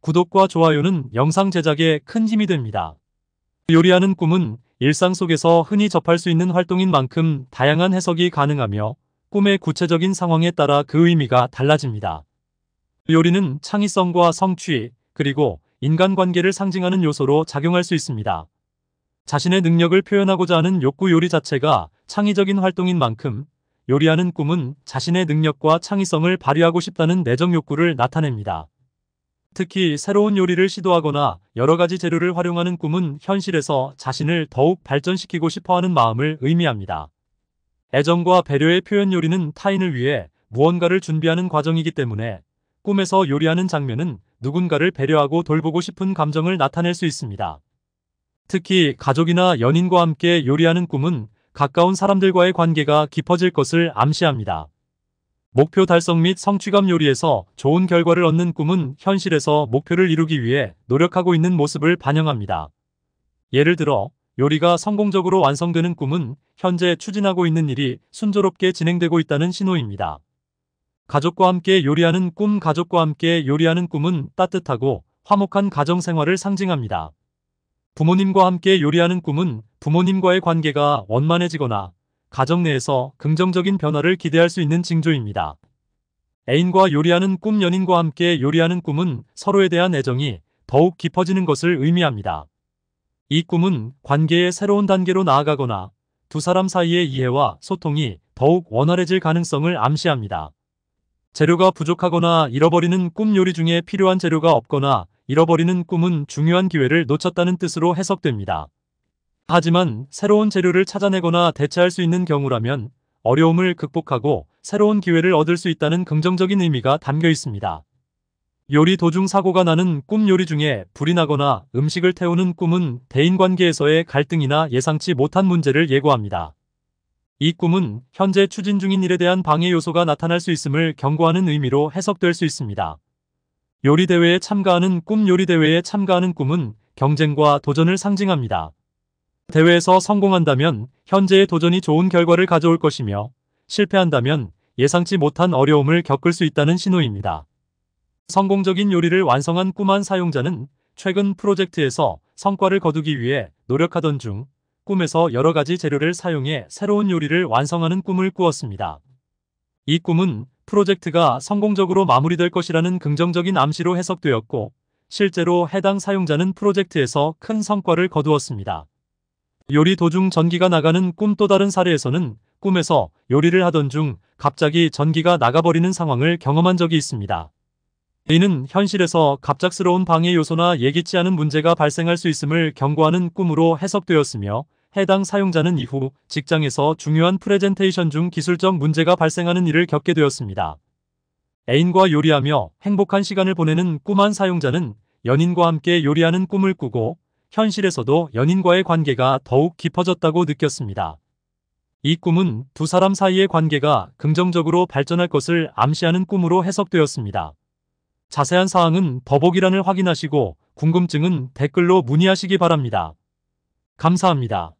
구독과 좋아요는 영상 제작에 큰 힘이 됩니다. 요리하는 꿈은 일상 속에서 흔히 접할 수 있는 활동인 만큼 다양한 해석이 가능하며 꿈의 구체적인 상황에 따라 그 의미가 달라집니다. 요리는 창의성과 성취, 그리고 인간관계를 상징하는 요소로 작용할 수 있습니다. 자신의 능력을 표현하고자 하는 욕구 요리 자체가 창의적인 활동인 만큼 요리하는 꿈은 자신의 능력과 창의성을 발휘하고 싶다는 내적 욕구를 나타냅니다. 특히 새로운 요리를 시도하거나 여러 가지 재료를 활용하는 꿈은 현실에서 자신을 더욱 발전시키고 싶어하는 마음을 의미합니다. 애정과 배려의 표현 요리는 타인을 위해 무언가를 준비하는 과정이기 때문에 꿈에서 요리하는 장면은 누군가를 배려하고 돌보고 싶은 감정을 나타낼 수 있습니다. 특히 가족이나 연인과 함께 요리하는 꿈은 가까운 사람들과의 관계가 깊어질 것을 암시합니다. 목표 달성 및 성취감 요리에서 좋은 결과를 얻는 꿈은 현실에서 목표를 이루기 위해 노력하고 있는 모습을 반영합니다. 예를 들어 요리가 성공적으로 완성되는 꿈은 현재 추진하고 있는 일이 순조롭게 진행되고 있다는 신호입니다. 가족과 함께 요리하는 꿈 가족과 함께 요리하는 꿈은 따뜻하고 화목한 가정생활을 상징합니다. 부모님과 함께 요리하는 꿈은 부모님과의 관계가 원만해지거나 가정 내에서 긍정적인 변화를 기대할 수 있는 징조입니다. 애인과 요리하는 꿈 연인과 함께 요리하는 꿈은 서로에 대한 애정이 더욱 깊어지는 것을 의미합니다. 이 꿈은 관계의 새로운 단계로 나아가거나 두 사람 사이의 이해와 소통이 더욱 원활해질 가능성을 암시합니다. 재료가 부족하거나 잃어버리는 꿈 요리 중에 필요한 재료가 없거나 잃어버리는 꿈은 중요한 기회를 놓쳤다는 뜻으로 해석됩니다. 하지만 새로운 재료를 찾아내거나 대체할 수 있는 경우라면 어려움을 극복하고 새로운 기회를 얻을 수 있다는 긍정적인 의미가 담겨 있습니다. 요리 도중 사고가 나는 꿈 요리 중에 불이 나거나 음식을 태우는 꿈은 대인관계에서의 갈등이나 예상치 못한 문제를 예고합니다. 이 꿈은 현재 추진 중인 일에 대한 방해 요소가 나타날 수 있음을 경고하는 의미로 해석될 수 있습니다. 요리 대회에 참가하는 꿈 요리 대회에 참가하는 꿈은 경쟁과 도전을 상징합니다. 대회에서 성공한다면 현재의 도전이 좋은 결과를 가져올 것이며 실패한다면 예상치 못한 어려움을 겪을 수 있다는 신호입니다. 성공적인 요리를 완성한 꿈한 사용자는 최근 프로젝트에서 성과를 거두기 위해 노력하던 중 꿈에서 여러 가지 재료를 사용해 새로운 요리를 완성하는 꿈을 꾸었습니다. 이 꿈은 프로젝트가 성공적으로 마무리될 것이라는 긍정적인 암시로 해석되었고 실제로 해당 사용자는 프로젝트에서 큰 성과를 거두었습니다. 요리 도중 전기가 나가는 꿈 또 다른 사례에서는 꿈에서 요리를 하던 중 갑자기 전기가 나가버리는 상황을 경험한 적이 있습니다. 이는 현실에서 갑작스러운 방해 요소나 예기치 않은 문제가 발생할 수 있음을 경고하는 꿈으로 해석되었으며 해당 사용자는 이후 직장에서 중요한 프레젠테이션 중 기술적 문제가 발생하는 일을 겪게 되었습니다. 애인과 요리하며 행복한 시간을 보내는 꿈한 사용자는 연인과 함께 요리하는 꿈을 꾸고 현실에서도 연인과의 관계가 더욱 깊어졌다고 느꼈습니다. 이 꿈은 두 사람 사이의 관계가 긍정적으로 발전할 것을 암시하는 꿈으로 해석되었습니다. 자세한 사항은 더보기란을 확인하시고 궁금증은 댓글로 문의하시기 바랍니다. 감사합니다.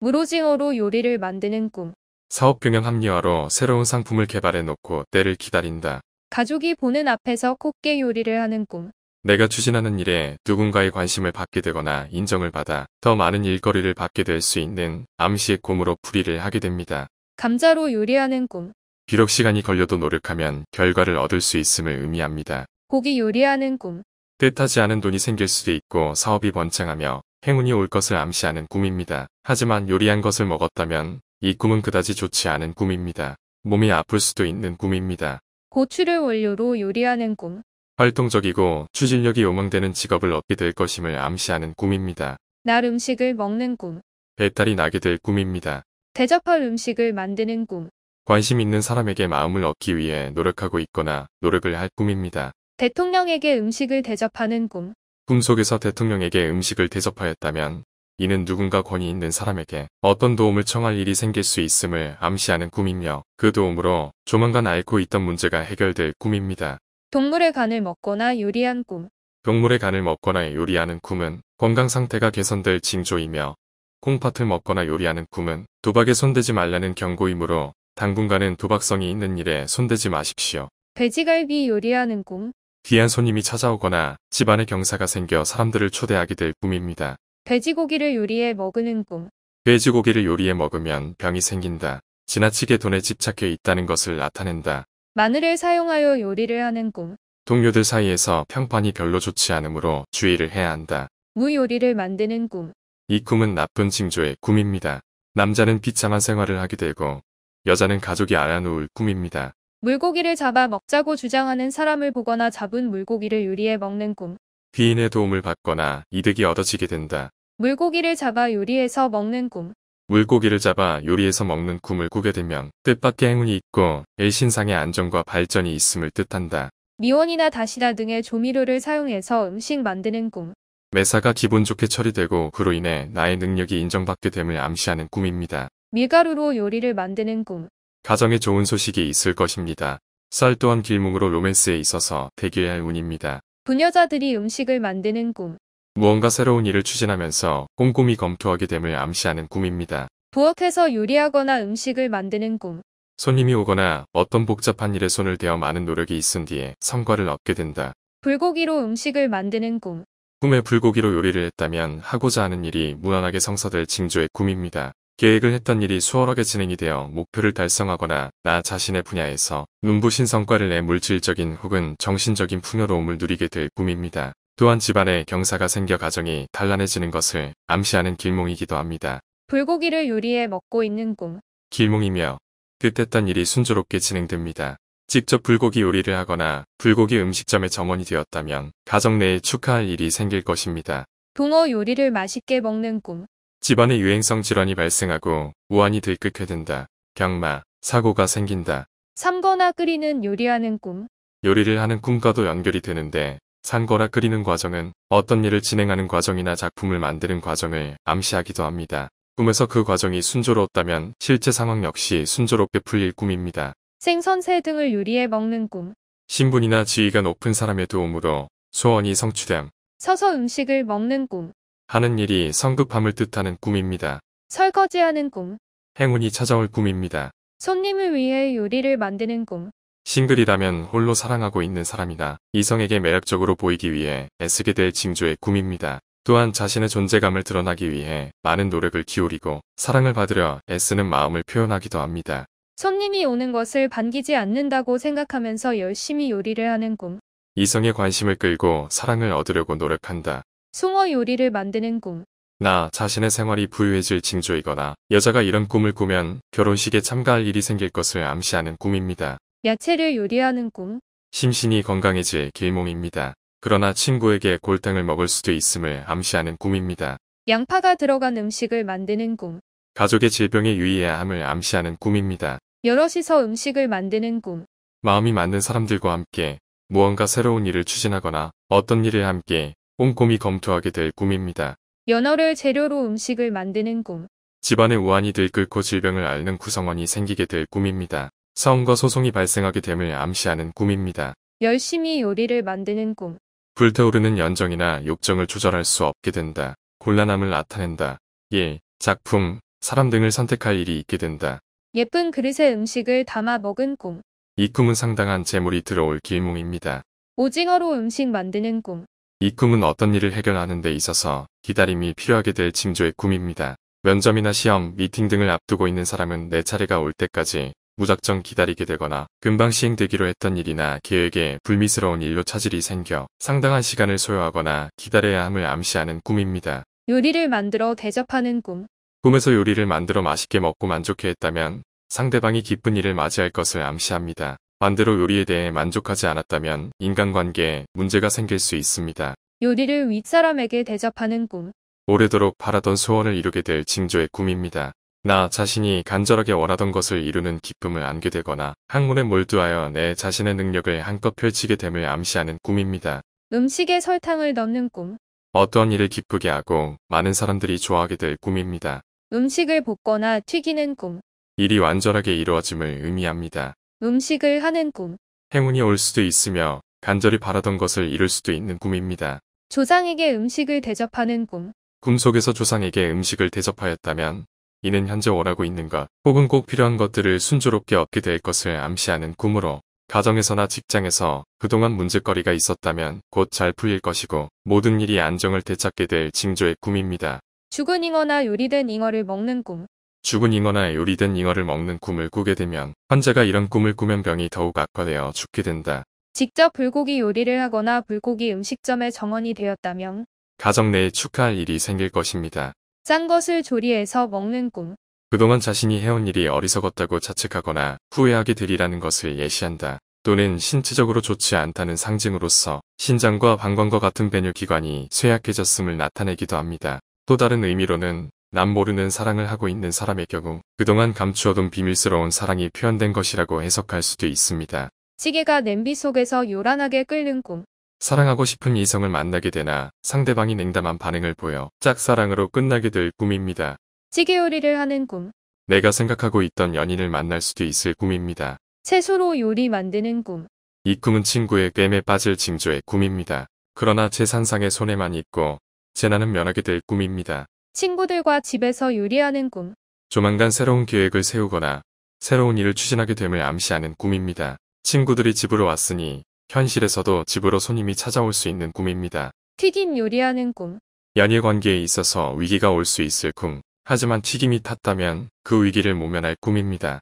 무로징어로 요리를 만드는 꿈. 사업 경영 합리화로 새로운 상품을 개발해 놓고 때를 기다린다. 가족이 보는 앞에서 꽃게 요리를 하는 꿈. 내가 추진하는 일에 누군가의 관심을 받게 되거나 인정을 받아 더 많은 일거리를 받게 될 수 있는 암시의 꿈으로 풀이를 하게 됩니다. 감자로 요리하는 꿈 비록 시간이 걸려도 노력하면 결과를 얻을 수 있음을 의미합니다. 고기 요리하는 꿈 뜻하지 않은 돈이 생길 수도 있고 사업이 번창하며 행운이 올 것을 암시하는 꿈입니다. 하지만 요리한 것을 먹었다면 이 꿈은 그다지 좋지 않은 꿈입니다. 몸이 아플 수도 있는 꿈입니다. 고추를 원료로 요리하는 꿈 활동적이고 추진력이 요망되는 직업을 얻게 될 것임을 암시하는 꿈입니다. 날 음식을 먹는 꿈. 배탈이 나게 될 꿈입니다. 대접할 음식을 만드는 꿈. 관심 있는 사람에게 마음을 얻기 위해 노력하고 있거나 노력을 할 꿈입니다. 대통령에게 음식을 대접하는 꿈. 꿈속에서 대통령에게 음식을 대접하였다면 이는 누군가 권위 있는 사람에게 어떤 도움을 청할 일이 생길 수 있음을 암시하는 꿈이며 그 도움으로 조만간 앓고 있던 문제가 해결될 꿈입니다. 동물의 간을 먹거나 요리한 꿈. 동물의 간을 먹거나 요리하는 꿈은 건강 상태가 개선될 징조이며 콩팥을 먹거나 요리하는 꿈은 도박에 손대지 말라는 경고이므로 당분간은 도박성이 있는 일에 손대지 마십시오. 돼지갈비 요리하는 꿈. 귀한 손님이 찾아오거나 집안에 경사가 생겨 사람들을 초대하게 될 꿈입니다. 돼지고기를 요리해 먹는 꿈. 돼지고기를 요리해 먹으면 병이 생긴다. 지나치게 돈에 집착해 있다는 것을 나타낸다. 마늘을 사용하여 요리를 하는 꿈. 동료들 사이에서 평판이 별로 좋지 않으므로 주의를 해야 한다. 무요리를 만드는 꿈. 이 꿈은 나쁜 징조의 꿈입니다. 남자는 비참한 생활을 하게 되고 여자는 가족이 알아놓을 꿈입니다. 물고기를 잡아 먹자고 주장하는 사람을 보거나 잡은 물고기를 요리해 먹는 꿈. 귀인의 도움을 받거나 이득이 얻어지게 된다. 물고기를 잡아 요리해서 먹는 꿈. 물고기를 잡아 요리해서 먹는 구을 꾸게 되면 뜻밖의 행운이 있고 애신상의 안정과 발전이 있음을 뜻한다. 미원이나 다시다 등의 조미료를 사용해서 음식 만드는 꿈. 매사가 기분 좋게 처리되고 그로 인해 나의 능력이 인정받게 됨을 암시하는 꿈입니다. 밀가루로 요리를 만드는 꿈. 가정에 좋은 소식이 있을 것입니다. 쌀 또한 길몽으로 로맨스에 있어서 대기할 운입니다. 부녀자들이 음식을 만드는 꿈. 무언가 새로운 일을 추진하면서 꼼꼼히 검토하게 됨을 암시하는 꿈입니다. 부엌에서 요리하거나 음식을 만드는 꿈. 손님이 오거나 어떤 복잡한 일에 손을 대어 많은 노력이 있은 뒤에 성과를 얻게 된다. 불고기로 음식을 만드는 꿈. 꿈에 불고기로 요리를 했다면 하고자 하는 일이 무난하게 성사될 징조의 꿈입니다. 계획을 했던 일이 수월하게 진행이 되어 목표를 달성하거나 나 자신의 분야에서 눈부신 성과를 내 물질적인 혹은 정신적인 풍요로움을 누리게 될 꿈입니다. 또한 집안에 경사가 생겨 가정이 단란해지는 것을 암시하는 길몽이기도 합니다. 불고기를 요리해 먹고 있는 꿈. 길몽이며 뜻했던 일이 순조롭게 진행됩니다. 직접 불고기 요리를 하거나 불고기 음식점의 점원이 되었다면 가정 내에 축하할 일이 생길 것입니다. 붕어 요리를 맛있게 먹는 꿈. 집안에 유행성 질환이 발생하고 우환이 들끓게 된다. 경마, 사고가 생긴다. 삼거나 끓이는 요리하는 꿈. 요리를 하는 꿈과도 연결이 되는데 산거라 끓이는 과정은 어떤 일을 진행하는 과정이나 작품을 만드는 과정을 암시하기도 합니다. 꿈에서 그 과정이 순조로웠다면 실제 상황 역시 순조롭게 풀릴 꿈입니다. 생선새 등을 요리해 먹는 꿈. 신분이나 지위가 높은 사람의 도움으로 소원이 성취됨. 서서 음식을 먹는 꿈. 하는 일이 성급함을 뜻하는 꿈입니다. 설거지하는 꿈. 행운이 찾아올 꿈입니다. 손님을 위해 요리를 만드는 꿈. 싱글이라면 홀로 사랑하고 있는 사람이다. 이성에게 매력적으로 보이기 위해 애쓰게 될 징조의 꿈입니다. 또한 자신의 존재감을 드러나기 위해 많은 노력을 기울이고 사랑을 받으려 애쓰는 마음을 표현하기도 합니다. 손님이 오는 것을 반기지 않는다고 생각하면서 열심히 요리를 하는 꿈. 이성의 관심을 끌고 사랑을 얻으려고 노력한다. 숭어 요리를 만드는 꿈. 나 자신의 생활이 부유해질 징조이거나 여자가 이런 꿈을 꾸면 결혼식에 참가할 일이 생길 것을 암시하는 꿈입니다. 야채를 요리하는 꿈. 심신이 건강해질 길몽입니다. 그러나 친구에게 골탕을 먹을 수도 있음을 암시하는 꿈입니다. 양파가 들어간 음식을 만드는 꿈. 가족의 질병에 유의해야 함을 암시하는 꿈입니다. 여럿이서 음식을 만드는 꿈. 마음이 맞는 사람들과 함께 무언가 새로운 일을 추진하거나 어떤 일을 함께 꼼꼼히 검토하게 될 꿈입니다. 연어를 재료로 음식을 만드는 꿈. 집안의 우환이 들끓고 질병을 앓는 구성원이 생기게 될 꿈입니다. 싸움과 소송이 발생하게 됨을 암시하는 꿈입니다. 열심히 요리를 만드는 꿈. 불태오르는 연정이나 욕정을 조절할 수 없게 된다. 곤란함을 나타낸다. 예, 작품, 사람 등을 선택할 일이 있게 된다. 예쁜 그릇에 음식을 담아 먹은 꿈. 이 꿈은 상당한 재물이 들어올 길몽입니다. 오징어로 음식 만드는 꿈. 이 꿈은 어떤 일을 해결하는 데 있어서 기다림이 필요하게 될 징조의 꿈입니다. 면접이나 시험, 미팅 등을 앞두고 있는 사람은 내 차례가 올 때까지 무작정 기다리게 되거나 금방 시행되기로 했던 일이나 계획에 불미스러운 일로 차질이 생겨 상당한 시간을 소요하거나 기다려야 함을 암시하는 꿈입니다. 요리를 만들어 대접하는 꿈 꿈에서 요리를 만들어 맛있게 먹고 만족해 했다면 상대방이 기쁜 일을 맞이할 것을 암시합니다. 반대로 요리에 대해 만족하지 않았다면 인간관계에 문제가 생길 수 있습니다. 요리를 윗사람에게 대접하는 꿈 오래도록 바라던 소원을 이루게 될 징조의 꿈입니다. 나 자신이 간절하게 원하던 것을 이루는 기쁨을 안게 되거나 학문에 몰두하여 내 자신의 능력을 한껏 펼치게 됨을 암시하는 꿈입니다. 음식에 설탕을 넣는 꿈. 어떤 일을 기쁘게 하고 많은 사람들이 좋아하게 될 꿈입니다. 음식을 볶거나 튀기는 꿈. 일이 완전하게 이루어짐을 의미합니다. 음식을 하는 꿈. 행운이 올 수도 있으며 간절히 바라던 것을 이룰 수도 있는 꿈입니다. 조상에게 음식을 대접하는 꿈. 꿈속에서 조상에게 음식을 대접하였다면 이는 현재 원하고 있는가 혹은 꼭 필요한 것들을 순조롭게 얻게 될 것을 암시하는 꿈으로 가정에서나 직장에서 그동안 문제거리가 있었다면 곧 잘 풀릴 것이고 모든 일이 안정을 되찾게 될 징조의 꿈입니다. 죽은 잉어나 요리된 잉어를 먹는 꿈 죽은 잉어나 요리된 잉어를 먹는 꿈을 꾸게 되면 환자가 이런 꿈을 꾸면 병이 더욱 악화되어 죽게 된다. 직접 불고기 요리를 하거나 불고기 음식점의 정원이 되었다면 가정 내에 축하할 일이 생길 것입니다. 짠 것을 조리해서 먹는 꿈. 그동안 자신이 해온 일이 어리석었다고 자책하거나 후회하게 되리라는 것을 예시한다. 또는 신체적으로 좋지 않다는 상징으로서 신장과 방광과 같은 배뇨기관이 쇠약해졌음을 나타내기도 합니다. 또 다른 의미로는 남 모르는 사랑을 하고 있는 사람의 경우 그동안 감추어둔 비밀스러운 사랑이 표현된 것이라고 해석할 수도 있습니다. 시계가 냄비 속에서 요란하게 끓는 꿈. 사랑하고 싶은 이성을 만나게 되나 상대방이 냉담한 반응을 보여 짝사랑으로 끝나게 될 꿈입니다. 찌개 요리를 하는 꿈. 내가 생각하고 있던 연인을 만날 수도 있을 꿈입니다. 채소로 요리 만드는 꿈. 이 꿈은 친구의 뺨에 빠질 징조의 꿈입니다. 그러나 재산상의 손해만 있고 재난은 면하게 될 꿈입니다. 친구들과 집에서 요리하는 꿈. 조만간 새로운 계획을 세우거나 새로운 일을 추진하게 됨을 암시하는 꿈입니다. 친구들이 집으로 왔으니 현실에서도 집으로 손님이 찾아올 수 있는 꿈입니다. 튀김 요리하는 꿈. 연애 관계에 있어서 위기가 올 수 있을 꿈. 하지만 튀김이 탔다면 그 위기를 모면할 꿈입니다.